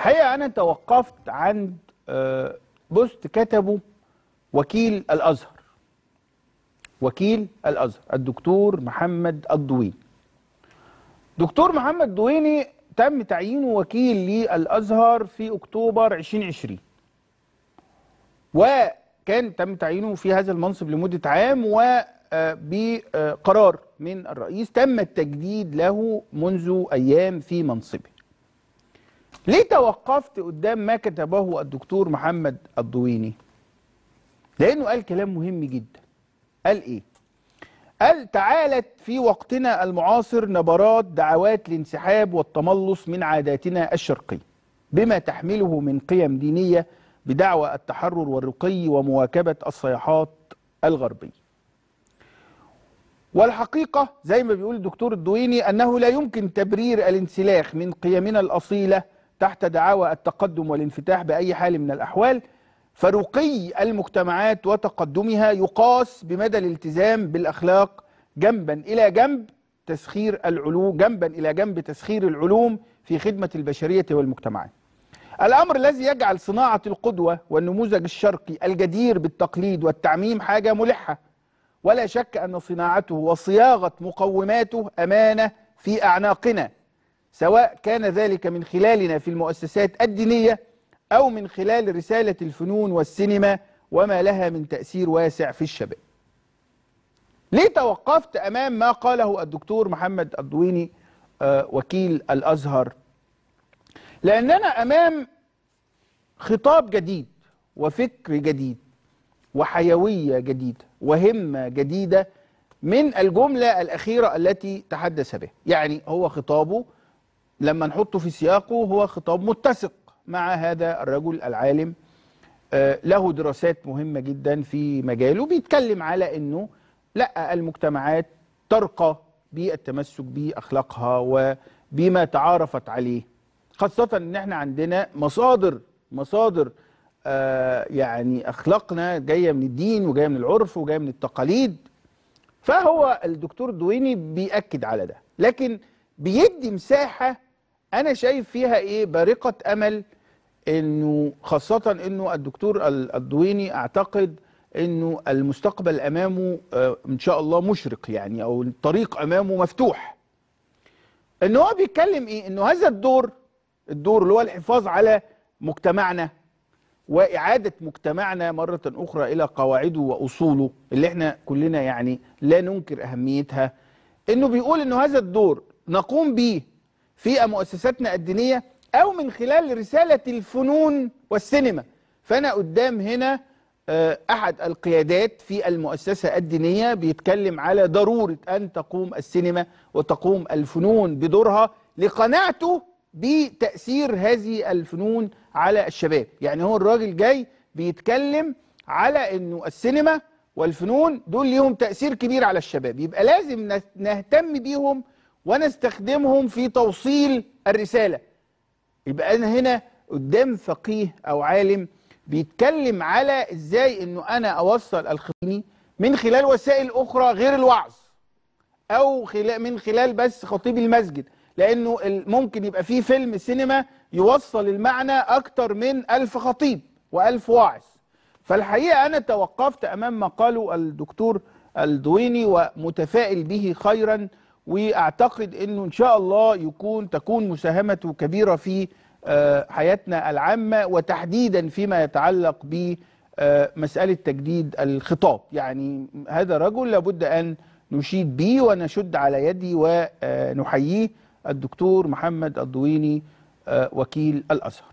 الحقيقه انا توقفت عند آه، بوست كتبه وكيل الازهر وكيل الازهر الدكتور محمد الضويني دكتور محمد ضويني تم تعيينه وكيل للازهر في اكتوبر 2020 وكان تم تعيينه في هذا المنصب لمده عام وبقرار آه، من الرئيس تم التجديد له منذ ايام في منصبه ليه توقفت قدام ما كتبه الدكتور محمد الضويني لانه قال كلام مهم جدا قال ايه قال تعالت في وقتنا المعاصر نبرات دعوات الانسحاب والتملص من عاداتنا الشرقيه بما تحمله من قيم دينيه بدعوى التحرر والرقي ومواكبه الصيحات الغربيه والحقيقة زي ما بيقول الدكتور الدويني أنه لا يمكن تبرير الانسلاخ من قيمنا الأصيلة تحت دعاوى التقدم والانفتاح بأي حال من الأحوال فرقي المجتمعات وتقدمها يقاس بمدى الالتزام بالأخلاق جنبا إلى جنب تسخير العلوم جنبا إلى جنب تسخير العلوم في خدمة البشرية والمجتمعات الأمر الذي يجعل صناعة القدوة والنموذج الشرقي الجدير بالتقليد والتعميم حاجة ملحة ولا شك أن صناعته وصياغة مقوماته أمانة في أعناقنا سواء كان ذلك من خلالنا في المؤسسات الدينية أو من خلال رسالة الفنون والسينما وما لها من تأثير واسع في الشباب ليه توقفت أمام ما قاله الدكتور محمد الدويني آه، وكيل الأزهر لأننا أمام خطاب جديد وفكر جديد وحيوية جديدة وهمة جديدة من الجملة الأخيرة التي تحدث بها يعني هو خطابه لما نحطه في سياقه هو خطاب متسق مع هذا الرجل العالم آه، له دراسات مهمة جدا في مجاله بيتكلم على أنه لا المجتمعات ترقى بالتمسك بأخلاقها وبما تعارفت عليه خاصة أن احنا عندنا مصادر مصادر آه يعني أخلاقنا جاية من الدين وجاية من العرف وجاية من التقاليد فهو الدكتور دويني بيأكد على ده لكن بيدي مساحة انا شايف فيها ايه بارقه امل انه خاصه انه الدكتور الدويني اعتقد انه المستقبل امامه آه، ان شاء الله مشرق يعني او الطريق امامه مفتوح ان هو بيتكلم ايه انه هذا الدور الدور اللي هو الحفاظ على مجتمعنا واعاده مجتمعنا مره اخرى الى قواعده واصوله اللي احنا كلنا يعني لا ننكر اهميتها انه بيقول انه هذا الدور نقوم به في مؤسساتنا الدينية أو من خلال رسالة الفنون والسينما فأنا قدام هنا آه، أحد القيادات في المؤسسة الدينية بيتكلم على ضرورة أن تقوم السينما وتقوم الفنون بدورها لقناعته بتأثير هذه الفنون على الشباب يعني هو الراجل جاي بيتكلم على أنه السينما والفنون دول ليهم تأثير كبير على الشباب يبقى لازم نهتم بيهم وانا استخدمهم في توصيل الرساله يبقى انا هنا قدام فقيه او عالم بيتكلم على ازاي انه انا اوصل الخطيني من خلال وسائل اخرى غير الوعظ او خلال من خلال بس خطيب المسجد لانه ممكن يبقى فيه فيلم سينما يوصل المعنى اكتر من ألف خطيب وألف واعظ فالحقيقه انا توقفت امام ما قاله الدكتور الدويني ومتفائل به خيرا واعتقد انه ان شاء الله يكون تكون مساهمته كبيره في آه، حياتنا العامه وتحديدا فيما يتعلق بمساله آه، تجديد الخطاب يعني هذا رجل لابد ان نشيد به ونشد على يدي ونحييه آه، الدكتور محمد الضويني وكيل الازهر